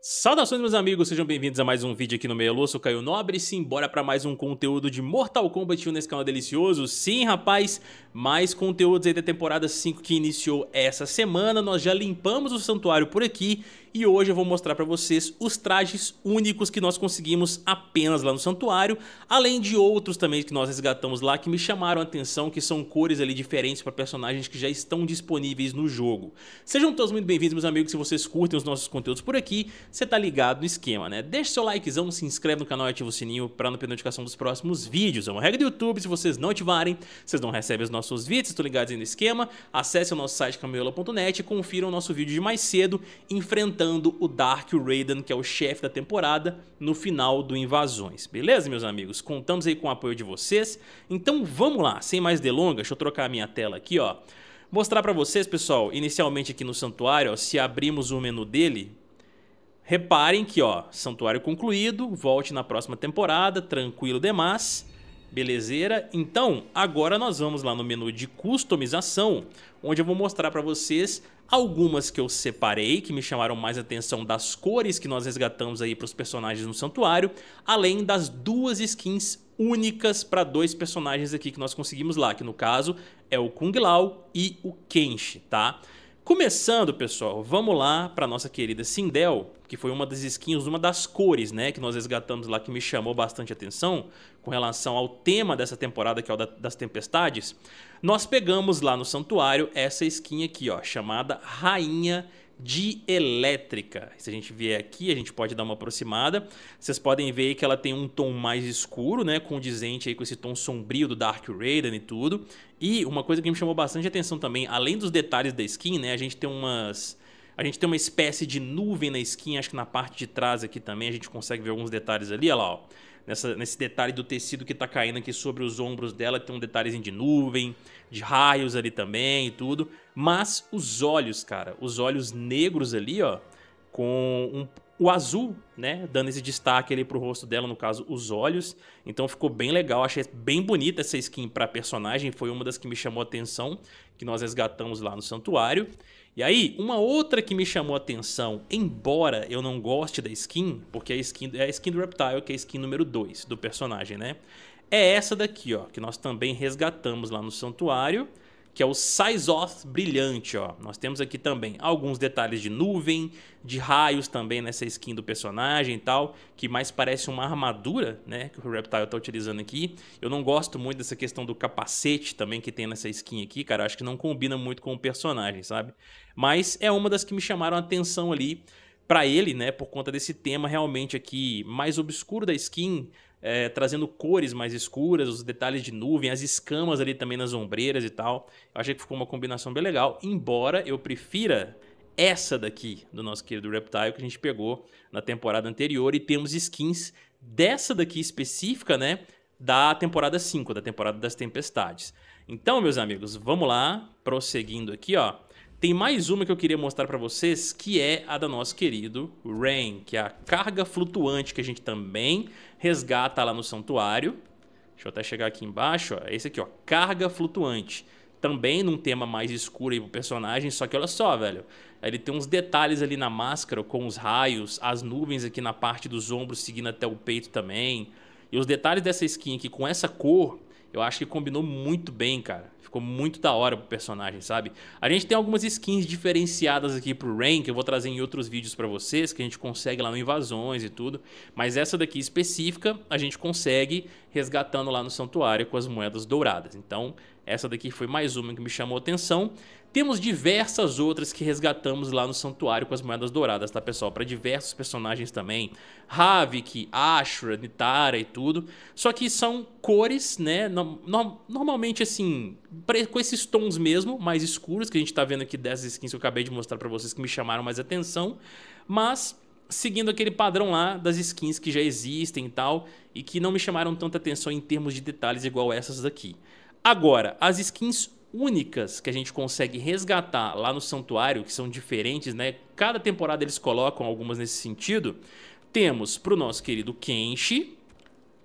Saudações meus amigos, sejam bem-vindos a mais um vídeo aqui no Meia Lua, sou Caio Nobre e simbora para mais um conteúdo de Mortal Kombat 1 nesse canal delicioso. Sim, rapaz, mais conteúdos aí da temporada 5 que iniciou essa semana, nós já limpamos o santuário por aqui e hoje eu vou mostrar para vocês os trajes únicos que nós conseguimos apenas lá no santuário, além de outros também que nós resgatamos lá que me chamaram a atenção, que são cores ali diferentes para personagens que já estão disponíveis no jogo. Sejam todos muito bem-vindos meus amigos, se vocês curtem os nossos conteúdos por aqui, você tá ligado no esquema, né? Deixa seu likezão, se inscreve no canal e ativa o sininho para não perder notificação dos próximos vídeos. É uma regra do YouTube, se vocês não ativarem, vocês não recebem os nossos vídeos, estão ligados aí no esquema. Acesse o nosso site camiola.net e confira o nosso vídeo de mais cedo enfrentando o Dark Raiden, que é o chefe da temporada, no final do Invasões. Beleza, meus amigos? Contamos aí com o apoio de vocês. Então vamos lá, sem mais delongas, deixa eu trocar a minha tela aqui, ó mostrar para vocês, pessoal, inicialmente aqui no santuário, ó, se abrimos o menu dele, Reparem que, ó, santuário concluído, volte na próxima temporada, tranquilo demais. Belezeira? Então, agora nós vamos lá no menu de customização, onde eu vou mostrar para vocês algumas que eu separei, que me chamaram mais atenção das cores que nós resgatamos aí para os personagens no santuário, além das duas skins únicas para dois personagens aqui que nós conseguimos lá, que no caso é o Kung Lao e o Kenshi, tá? Começando, pessoal, vamos lá para nossa querida Sindel, que foi uma das skins, uma das cores, né, que nós resgatamos lá que me chamou bastante atenção com relação ao tema dessa temporada, que é o da, das tempestades. Nós pegamos lá no santuário essa skin aqui, ó, chamada Rainha dielétrica. Se a gente vier aqui, a gente pode dar uma aproximada. Vocês podem ver que ela tem um tom mais escuro, né, condizente aí com esse tom sombrio do Dark Raiden e tudo. E uma coisa que me chamou bastante atenção também, além dos detalhes da skin, né, a gente tem umas a gente tem uma espécie de nuvem na skin, acho que na parte de trás aqui também a gente consegue ver alguns detalhes ali, olha lá, ó nessa, nesse detalhe do tecido que está caindo aqui sobre os ombros dela, tem um detalhezinho de nuvem, de raios ali também e tudo. Mas os olhos, cara, os olhos negros ali, ó, com um, o azul, né, dando esse destaque ali pro rosto dela, no caso, os olhos. Então ficou bem legal, achei bem bonita essa skin pra personagem, foi uma das que me chamou a atenção, que nós resgatamos lá no santuário. E aí, uma outra que me chamou a atenção, embora eu não goste da skin, porque a skin é a skin do Reptile, que é a skin número 2 do personagem, né? É essa daqui, ó, que nós também resgatamos lá no santuário que é o Sizeoth brilhante. Ó. Nós temos aqui também alguns detalhes de nuvem, de raios também nessa skin do personagem e tal, que mais parece uma armadura né, que o Reptile está utilizando aqui. Eu não gosto muito dessa questão do capacete também que tem nessa skin aqui, cara. acho que não combina muito com o personagem, sabe? Mas é uma das que me chamaram a atenção ali para ele, né, por conta desse tema realmente aqui mais obscuro da skin, é, trazendo cores mais escuras, os detalhes de nuvem, as escamas ali também nas ombreiras e tal. Eu achei que ficou uma combinação bem legal, embora eu prefira essa daqui do nosso querido Reptile que a gente pegou na temporada anterior e temos skins dessa daqui específica, né, da temporada 5, da temporada das tempestades. Então, meus amigos, vamos lá, prosseguindo aqui, ó. Tem mais uma que eu queria mostrar para vocês, que é a da nosso querido Rain, que é a carga flutuante que a gente também resgata lá no santuário. Deixa eu até chegar aqui embaixo, ó. esse aqui, ó, carga flutuante. Também num tema mais escuro aí pro personagem, só que olha só, velho. Ele tem uns detalhes ali na máscara, com os raios, as nuvens aqui na parte dos ombros seguindo até o peito também. E os detalhes dessa skin aqui com essa cor eu acho que combinou muito bem, cara. Ficou muito da hora pro personagem, sabe? A gente tem algumas skins diferenciadas aqui pro Rain, que eu vou trazer em outros vídeos para vocês, que a gente consegue lá no Invasões e tudo. Mas essa daqui específica, a gente consegue resgatando lá no santuário com as moedas douradas. Então, essa daqui foi mais uma que me chamou a atenção. Temos diversas outras que resgatamos lá no santuário com as moedas douradas, tá pessoal? Para diversos personagens também. Havik, Ashura, Nitara e tudo. Só que são cores, né? normalmente assim, com esses tons mesmo, mais escuros, que a gente tá vendo aqui dessas skins que eu acabei de mostrar para vocês que me chamaram mais atenção. Mas seguindo aquele padrão lá das skins que já existem e tal, e que não me chamaram tanta atenção em termos de detalhes igual essas daqui. Agora, as skins únicas que a gente consegue resgatar lá no santuário, que são diferentes, né? Cada temporada eles colocam algumas nesse sentido. Temos para o nosso querido Kenshi,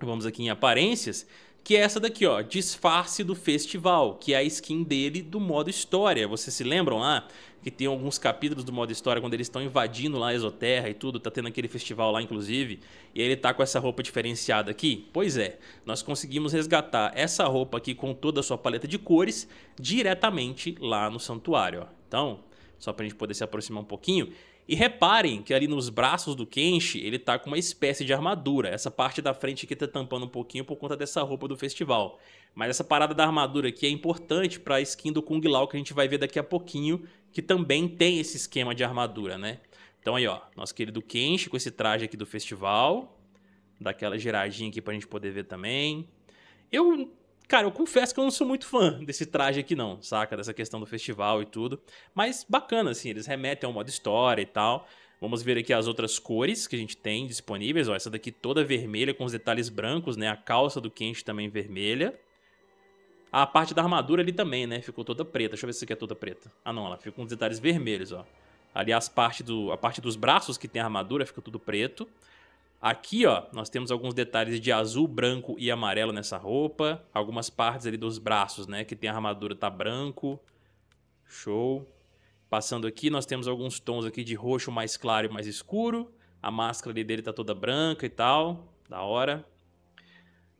vamos aqui em aparências, que é essa daqui, ó, disfarce do festival, que é a skin dele do modo história. Vocês se lembram lá que tem alguns capítulos do modo história quando eles estão invadindo lá a Exoterra e tudo, tá tendo aquele festival lá inclusive, e ele tá com essa roupa diferenciada aqui? Pois é, nós conseguimos resgatar essa roupa aqui com toda a sua paleta de cores diretamente lá no santuário, ó. Então, só pra gente poder se aproximar um pouquinho, e reparem que ali nos braços do Kenshi, ele tá com uma espécie de armadura. Essa parte da frente aqui tá tampando um pouquinho por conta dessa roupa do festival. Mas essa parada da armadura aqui é importante para skin do Kung Lao que a gente vai ver daqui a pouquinho, que também tem esse esquema de armadura, né? Então aí, ó, nosso querido Kenshi com esse traje aqui do festival. Dá aquela giradinha aqui pra gente poder ver também. Eu Cara, eu confesso que eu não sou muito fã desse traje aqui, não, saca? Dessa questão do festival e tudo. Mas bacana, assim, eles remetem ao modo história e tal. Vamos ver aqui as outras cores que a gente tem disponíveis. Ó, essa daqui toda vermelha com os detalhes brancos, né? A calça do quente também vermelha. Ah, a parte da armadura ali também, né? Ficou toda preta. Deixa eu ver se isso aqui é toda preta. Ah, não, ela ficou com os detalhes vermelhos, ó. Aliás, parte do, a parte dos braços que tem a armadura fica tudo preto. Aqui, ó, nós temos alguns detalhes de azul, branco e amarelo nessa roupa. Algumas partes ali dos braços, né, que tem a armadura tá branco. Show. Passando aqui, nós temos alguns tons aqui de roxo mais claro e mais escuro. A máscara ali dele tá toda branca e tal. Da hora.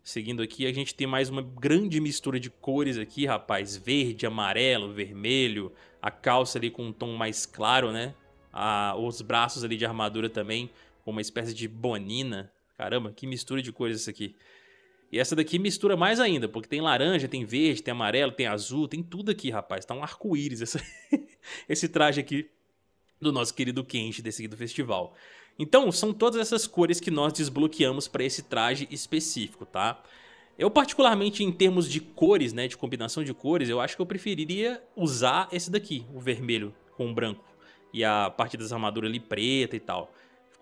Seguindo aqui, a gente tem mais uma grande mistura de cores aqui, rapaz. Verde, amarelo, vermelho. A calça ali com um tom mais claro, né? Ah, os braços ali de armadura também uma espécie de bonina. Caramba, que mistura de cores isso aqui. E essa daqui mistura mais ainda, porque tem laranja, tem verde, tem amarelo, tem azul, tem tudo aqui, rapaz. Tá um arco-íris essa... esse traje aqui do nosso querido Kenji desse do festival. Então, são todas essas cores que nós desbloqueamos para esse traje específico, tá? Eu particularmente em termos de cores, né, de combinação de cores, eu acho que eu preferiria usar esse daqui, o vermelho com o branco e a parte das armaduras ali preta e tal.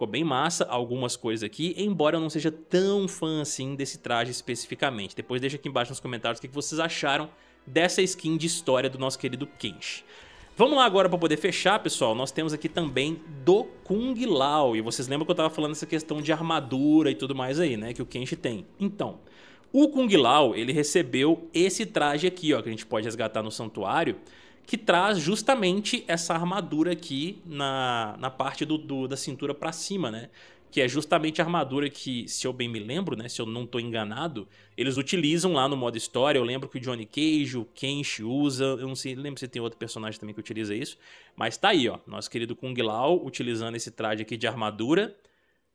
Ficou bem massa algumas coisas aqui, embora eu não seja tão fã assim desse traje especificamente. Depois deixa aqui embaixo nos comentários o que vocês acharam dessa skin de história do nosso querido Kenshi. Vamos lá agora para poder fechar, pessoal. Nós temos aqui também do Kung Lao. E vocês lembram que eu estava falando essa questão de armadura e tudo mais aí, né? Que o Kenshi tem. Então, o Kung Lao, ele recebeu esse traje aqui, ó. Que a gente pode resgatar no santuário que traz justamente essa armadura aqui na, na parte do, do da cintura para cima, né? Que é justamente a armadura que, se eu bem me lembro, né? Se eu não estou enganado, eles utilizam lá no modo história. Eu lembro que o Johnny Cage, o Kenshi usa. Eu não sei, lembro se tem outro personagem também que utiliza isso. Mas tá aí, ó. Nosso querido Kung Lao utilizando esse traje aqui de armadura.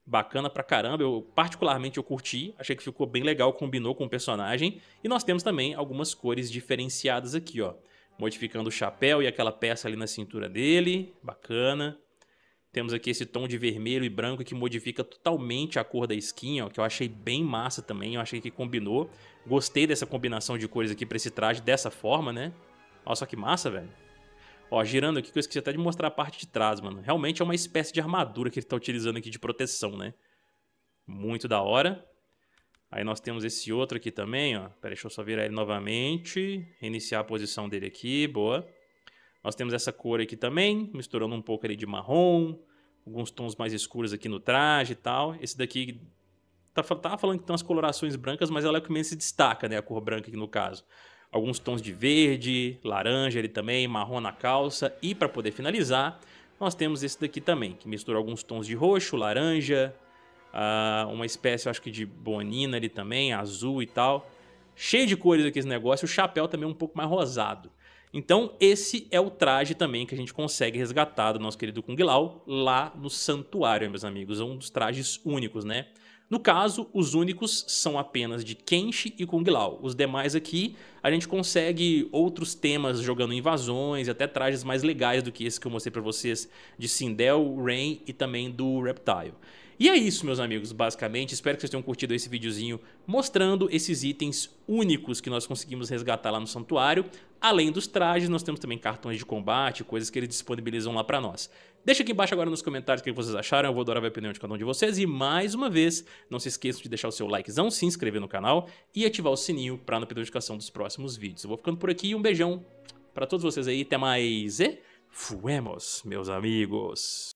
Bacana pra caramba. Eu, particularmente, eu curti. Achei que ficou bem legal, combinou com o personagem. E nós temos também algumas cores diferenciadas aqui, ó modificando o chapéu e aquela peça ali na cintura dele, bacana. Temos aqui esse tom de vermelho e branco que modifica totalmente a cor da skin, ó, que eu achei bem massa também, eu achei que combinou. Gostei dessa combinação de cores aqui pra esse traje dessa forma, né? Olha só que massa, velho. Ó, girando aqui que eu esqueci até de mostrar a parte de trás, mano. Realmente é uma espécie de armadura que ele tá utilizando aqui de proteção, né? Muito da hora. Aí nós temos esse outro aqui também, ó. Pera, deixa eu só virar ele novamente. Reiniciar a posição dele aqui, boa. Nós temos essa cor aqui também, misturando um pouco ali de marrom, alguns tons mais escuros aqui no traje e tal. Esse daqui tá, tá falando que tem umas colorações brancas, mas ela é o que menos se destaca, né? A cor branca aqui no caso. Alguns tons de verde, laranja ali também, marrom na calça. E para poder finalizar, nós temos esse daqui também, que mistura alguns tons de roxo, laranja, uh, uma espécie, acho que de bonina ali também, azul e tal. Cheio de cores aqui esse negócio, o chapéu também é um pouco mais rosado. Então esse é o traje também que a gente consegue resgatar do nosso querido Kung Lao lá no santuário, meus amigos. É um dos trajes únicos, né? No caso, os únicos são apenas de Kenshi e Kung Lao. Os demais aqui, a gente consegue outros temas jogando invasões e até trajes mais legais do que esse que eu mostrei para vocês de Sindel, Rain e também do Reptile. E é isso, meus amigos, basicamente. Espero que vocês tenham curtido esse videozinho mostrando esses itens únicos que nós conseguimos resgatar lá no santuário. Além dos trajes, nós temos também cartões de combate, coisas que eles disponibilizam lá para nós. Deixa aqui embaixo agora nos comentários o que vocês acharam, eu vou adorar ver a opinião de cada um de vocês. E mais uma vez, não se esqueçam de deixar o seu likezão, se inscrever no canal e ativar o sininho para não perder notificação dos próximos vídeos. Eu vou ficando por aqui, um beijão para todos vocês aí, até mais e fuemos, meus amigos!